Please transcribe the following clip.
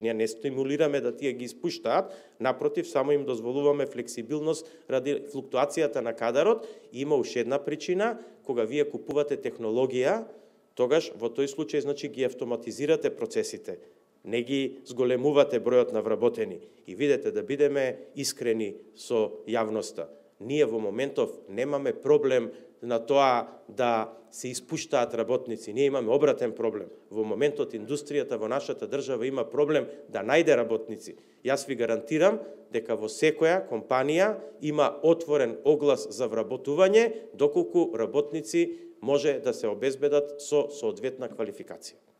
Ние не стимулираме да тие ги испуштаат, напротив, само им дозволуваме флексибилност ради флуктуацијата на кадарот. И има уште една причина, кога вие купувате технологија, тогаш во тој случај значи ги автоматизирате процесите, не ги зголемувате бројот на вработени. И видете да бидеме искрени со јавноста ние во моментов немаме проблем на тоа да се испуштаат работници. Ние имаме обратен проблем. Во моментот индустријата во нашата држава има проблем да најде работници. Јас ви гарантирам дека во секоја компанија има отворен оглас за вработување доколку работници може да се обезбедат со соодветна квалификација.